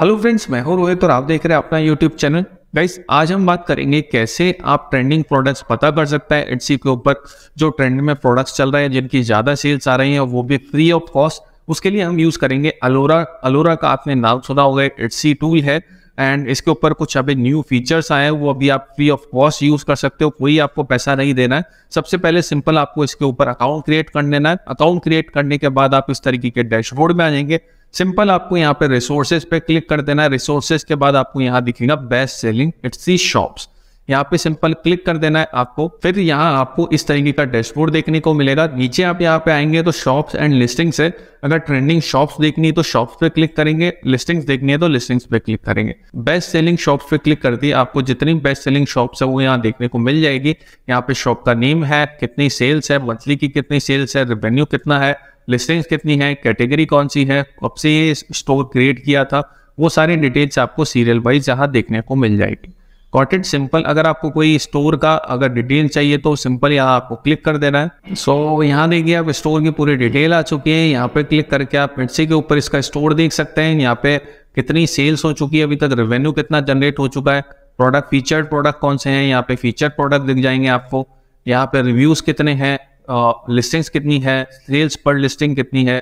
hello friends मैं हूं रोहित और आप देख रहे हैं अपना यूट्यूब चैनल गाइस आज हम बात करेंगे कैसे आप ट्रेंडिंग प्रोडक्ट्स पता कर सकता है एडसी के ऊपर जो ट्रेंड में प्रोडक्ट्स चल रहे हैं जिनकी ज़्यादा सेल्स आ रही हैं वो भी फ्री ऑफ कॉस्ट उसके लिए हम यूज़ करेंगे अलोरा अलोरा का आपने नाम सुना होगा एडसी टूल है एंड इसके ऊपर कुछ अभी न्यू फीचर्स आए हैं वो अभी आप फ्री ऑफ कॉस्ट यूज कर सकते हो कोई आपको पैसा नहीं देना है सबसे पहले सिंपल आपको इसके ऊपर अकाउंट क्रिएट कर लेना है अकाउंट क्रिएट करने के बाद आप इस तरीके के डैशबोर्ड में आ जाएंगे सिंपल आपको यहाँ पे रिसोर्सेज पे क्लिक कर देना है रिसोर्सेज के बाद आपको यहाँ दिखेगा best selling Etsy shops यहाँ पे सिंपल क्लिक कर देना है आपको फिर यहाँ आपको इस तरीके का डैशबोर्ड देखने को मिलेगा नीचे आप यहाँ पे आएंगे तो शॉप्स एंड लिस्टिंग है अगर ट्रेंडिंग शॉप्स देखनी है तो शॉप्स पे क्लिक करेंगे लिस्टिंग्स देखनी है तो लिस्टिंग्स पे क्लिक करेंगे बेस्ट सेलिंग शॉप्स पे क्लिक कर दिए आपको जितनी बेस्ट सेलिंग शॉप्स है वो यहाँ देखने को मिल जाएगी यहाँ पे शॉप का नेम है कितनी सेल्स है मंथली की कितनी सेल्स है रेवेन्यू कितना है लिस्टिंग्स कितनी है कैटेगरी कौन सी है कब से ये स्टोर क्रिएट किया था वो सारे डिटेल्स आपको सीरियल वाइज यहाँ देखने को मिल जाएगी कॉटेड सिंपल अगर आपको कोई स्टोर का अगर डिटेल चाहिए तो सिंपल यहाँ आपको क्लिक कर देना है सो so, यहाँ देखिए आप स्टोर की पूरी डिटेल आ चुकी है यहाँ पे क्लिक करके आप मिट्सी के ऊपर इसका स्टोर देख सकते हैं यहाँ पे कितनी सेल्स हो चुकी है अभी तक रेवेन्यू कितना जनरेट हो चुका है प्रोडक्ट फीचर्ड प्रोडक्ट कौन से हैं यहाँ पे फीचर्ड प्रोडक्ट दिख जाएंगे आपको यहाँ पे रिव्यूज कितने हैं लिस्टिंग्स कितनी है सेल्स पर लिस्टिंग कितनी है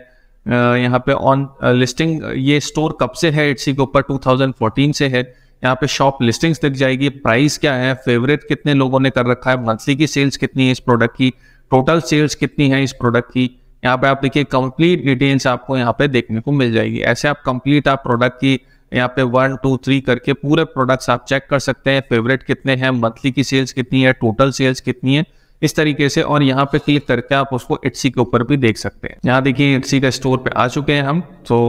यहाँ पे ऑन लिस्टिंग ये स्टोर कब से है इट्सी के ऊपर 2014 से है यहाँ पे शॉप लिस्टिंग्स दिख जाएगी प्राइस क्या है फेवरेट कितने लोगों ने कर रखा है मंथली की सेल्स कितनी है इस प्रोडक्ट की टोटल सेल्स कितनी है इस प्रोडक्ट की यहाँ पे आप देखिए कंप्लीट डिटेल्स आपको यहाँ पे देखने को मिल जाएगी ऐसे आप कंप्लीट आप प्रोडक्ट की यहाँ पे वन टू थ्री करके पूरे प्रोडक्ट्स आप चेक कर सकते हैं फेवरेट कितने हैं मंथली की सेल्स कितनी है टोटल सेल्स कितनी है इस तरीके से और यहाँ पे क्लिक तो करके आप उसको इट्सी के ऊपर भी देख सकते हैं यहाँ देखिए इट्सी का स्टोर पे आ चुके हैं हम तो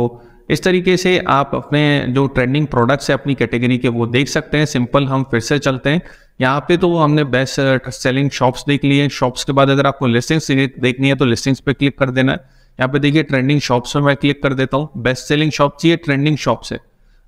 इस तरीके से आप अपने जो ट्रेंडिंग प्रोडक्ट्स है अपनी कैटेगरी के वो देख सकते हैं सिंपल हम फिर से चलते हैं यहाँ पे तो हमने बेस्ट सेलिंग शॉप्स देख ली है शॉप्स के बाद अगर आपको लिस्टिंग्स देखनी है तो लिस्टिंग्स पे क्लिक कर देना है यहाँ पे देखिए ट्रेंडिंग शॉप्स में मैं क्लिक कर देता हूँ बेस्ट सेलिंग शॉप चाहिए ट्रेंडिंग शॉप्स है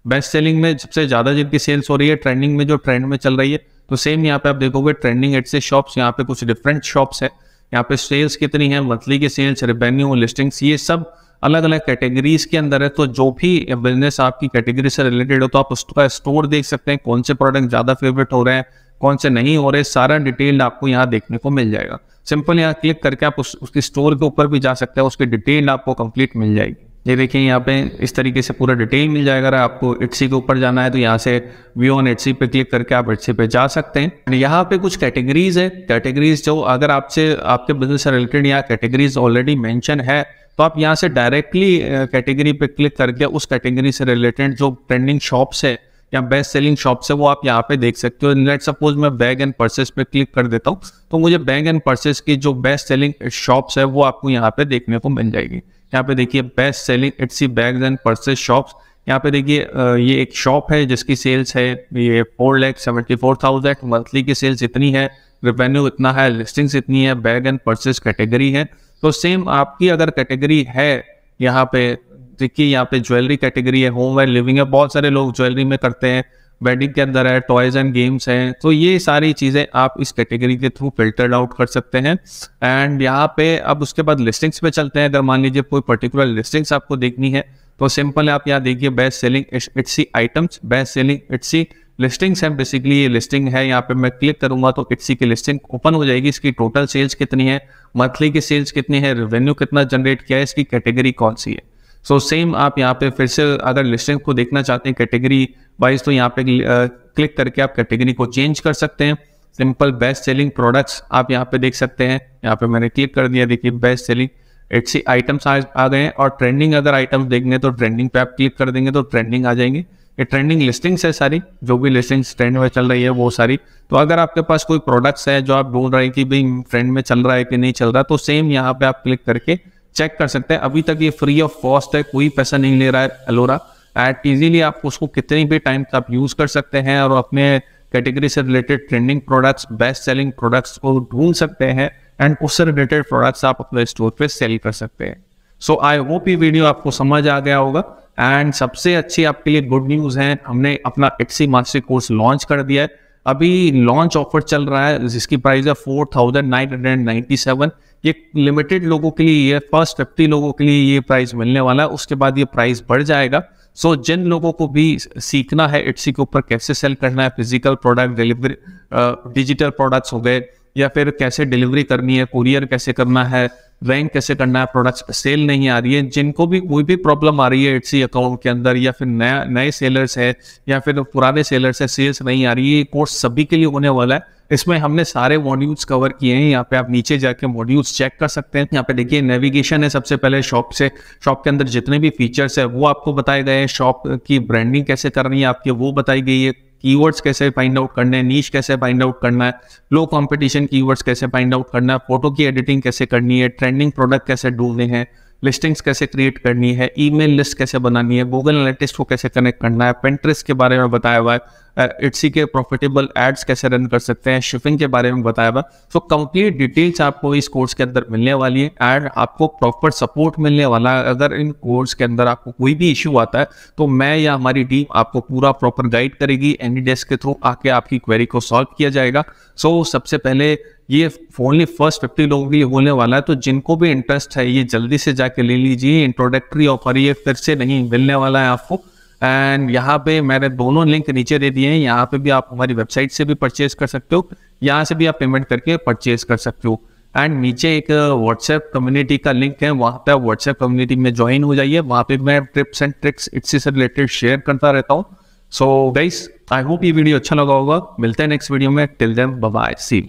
बेस्ट सेलिंग में सबसे ज़्यादा जिनकी सेल्स हो रही है ट्रेंडिंग में जो ट्रेंड में चल रही है तो सेम यहाँ पे आप देखोगे ट्रेंडिंग एट से शॉप्स यहाँ पे कुछ डिफरेंट शॉप्स है यहाँ पे सेल्स कितनी है मंथली के सेल्स रेवेन्यू लिस्टिंग्स ये सब अलग अलग कैटेगरीज के अंदर है तो जो भी बिजनेस आपकी कैटेगरी से रिलेटेड हो तो आप उसका स्टोर देख सकते हैं कौन से प्रोडक्ट ज़्यादा फेवरेट हो रहे हैं कौन से नहीं हो रहे सारा डिटेल्ड आपको यहाँ देखने को मिल जाएगा सिंपल यहाँ क्लिक करके आप उस, उसके स्टोर के ऊपर भी जा सकते हैं उसकी डिटेल आपको कंप्लीट मिल जाएगी ये देखिए यहाँ पे इस तरीके से पूरा डिटेल मिल जाएगा अगर आपको एटसी के ऊपर जाना है तो यहाँ से व्यू ऑन एटसी पे क्लिक करके आप एटसी पे जा सकते हैं यहाँ पे कुछ कैटेगरीज है कैटेगरीज जो अगर आपसे आपके बिजनेस से रिलेटेड यहाँ कैटेगरीज ऑलरेडी मेंशन है तो आप यहाँ से डायरेक्टली कैटेगरी पे क्लिक करके उस कैटेगरी से रिलेटेड जो ट्रेंडिंग शॉप्स है या बेस्ट सेलिंग शॉप्स है वो आप यहाँ पे देख सकते हो लेट सपोज मैं बैग एंड परसेस पे क्लिक कर देता हूँ तो मुझे बैग एंड परसेस की जो बेस्ट सेलिंग शॉप्स है वो आपको यहाँ पे देखने को मिल जाएगी यहाँ पे देखिए best selling Etsy bags and purses shops यहाँ पे देखिए ये एक शॉप है जिसकी सेल्स है ये four lakh seventy four thousand monthly की सेल्स इतनी है रेवेन्यू इतना है लिस्टिंग्स इतनी है बैग एंड परसेज कैटेगरी है तो सेम आपकी अगर कैटेगरी है यहाँ पे देखिए यहाँ पे ज्वेलरी कैटेगरी है होम वेयर लिविंग है बहुत सारे लोग ज्वेलरी में करते हैं वेडिंग के अंदर है टॉयज एंड गेम्स हैं तो ये सारी चीज़ें आप इस कैटेगरी के थ्रू फिल्टर्ड आउट कर सकते हैं एंड यहाँ पे अब उसके बाद लिस्टिंग्स पे चलते हैं अगर मान लीजिए कोई पर्टिकुलर लिस्टिंग्स आपको देखनी है तो सिंपल आप यहाँ देखिए best selling Etsy items best selling Etsy listings हैं बेसिकली ये लिस्टिंग है यहाँ पे मैं क्लिक करूंगा तो इट्सी की लिस्टिंग ओपन हो जाएगी इसकी टोटल सेल्स कितनी है मंथली की सेल्स कितनी है रेवेन्यू कितना जनरेट किया है इसकी कैटेगरी कौन सी है सो so, सेम आप यहाँ पे फिर से अगर लिस्टिंग को देखना चाहते हैं कैटेगरी वाइज तो यहाँ पे क्लिक करके आप कैटेगरी को चेंज कर सकते हैं सिंपल बेस्ट सेलिंग प्रोडक्ट्स आप यहाँ पे देख सकते हैं यहाँ पे मैंने क्लिक कर दिया देखिए बेस्ट सेलिंग इट्स आइटम्स आ, आ गए हैं और ट्रेंडिंग अगर आइटम्स देखेंगे तो ट्रेंडिंग पे आप क्लिक कर देंगे तो ट्रेंडिंग आ जाएंगे ये ट्रेंडिंग लिस्टिंग्स है सारी जो भी लिस्टिंग्स ट्रेंड में चल रही है वो सारी तो अगर आपके पास कोई प्रोडक्ट्स है जो आप ढूंढ रहे हैं कि भाई ट्रेंड में चल रहा है कि नहीं चल रहा तो सेम यहाँ पे आप क्लिक करके चेक कर सकते हैं अभी तक ये फ्री ऑफ कॉस्ट है कोई पैसा नहीं ले रहा है एलोरा एट इजीली आप उसको कितनी भी टाइम तक आप यूज़ कर सकते हैं और अपने कैटेगरी से related trending products best selling products को ढूंढ सकते हैं एंड उससे रिलेटेड प्रोडक्ट्स आप अपने स्टोर पे सेल कर सकते हैं सो आई होप ये वीडियो आपको समझ आ गया होगा एंड सबसे अच्छी आपके लिए गुड न्यूज़ है हमने अपना एक्सी मास्टर कोर्स लॉन्च कर दिया है अभी लॉन्च ऑफर चल रहा है जिसकी प्राइस है four thousand nine hundred ninety seven ये लिमिटेड लोगों के लिए ये फर्स्ट फिफ्टी लोगों के लिए ये प्राइस मिलने वाला है उसके बाद ये प्राइस बढ़ जाएगा सो so, जिन लोगों को भी सीखना है इट्सी के ऊपर कैसे सेल करना है physical product delivery digital products हो गए या फिर कैसे डिलीवरी करनी है कुरियर कैसे करना है रैंक कैसे करना है प्रोडक्ट्स सेल नहीं आ रही है जिनको भी कोई भी प्रॉब्लम आ रही है एडसी अकाउंट के अंदर या फिर नया नए सेलर्स है या फिर पुराने सेलर्स है सेल्स नहीं आ रही है कोर्स सभी के लिए होने वाला है इसमें हमने सारे मॉड्यूल्स कवर किए हैं यहाँ पे आप नीचे जाके मॉड्यूल्स चेक कर सकते हैं यहाँ पे देखिए नेविगेशन है सबसे पहले शॉप से शॉप के अंदर जितने भी फीचर्स है वो आपको बताए गए हैं शॉप की ब्रांडिंग कैसे करनी है आपकी वो बताई गई है कीवर्ड्स कैसे फाइंड आउट करने हैं नीच कैसे फाइंड आउट करना है लो कंपटीशन कीवर्ड्स कैसे फाइंड आउट करना है फोटो की एडिटिंग कैसे करनी है ट्रेंडिंग प्रोडक्ट कैसे ढूंढने हैं लिस्टिंग्स कैसे क्रिएट करनी है ईमेल लिस्ट कैसे बनानी है गूगल एनालिटिक्स को कैसे कनेक्ट करना है पेंट्रेस के बारे में बताया हुआ है इट्सी के प्रॉफिटेबल एड्स कैसे रन कर सकते हैं शिपिंग के बारे में बताया हुआ सो कंप्लीट डिटेल्स आपको इस कोर्स के अंदर मिलने वाली है एंड आपको प्रॉपर सपोर्ट मिलने वाला है अगर इन कोर्स के अंदर आपको कोई भी इशू आता है तो मैं या हमारी टीम आपको पूरा प्रॉपर गाइड करेगी एनी डेस्क के थ्रू आके आपकी क्वेरी को सॉल्व किया जाएगा सो so, सबसे पहले ये ओनली फर्स्ट फिफ्टी लोगों की होने वाला है तो जिनको भी इंटरेस्ट है ये जल्दी से जाके ले लीजिए इंट्रोडक्टरी ऑफर ये फिर से नहीं मिलने वाला है आपको एंड यहाँ पे मैंने दोनों लिंक नीचे दे दिए हैं यहाँ पे भी आप हमारी वेबसाइट से भी परचेज कर सकते हो यहाँ से भी आप पेमेंट करके परचेज कर सकते हो एंड नीचे एक व्हाट्सएप कम्युनिटी का लिंक है वहाँ पे आप व्हाट्सएप कम्युनिटी में ज्वाइन हो जाइए वहाँ पे मैं टिप्स एंड ट्रिक्स इससे से रिलेटेड शेयर करता रहता हूँ सो गाइस आई होप ये वीडियो अच्छा लगा होगा मिलते हैं नेक्स्ट वीडियो में टिल देन बाय सी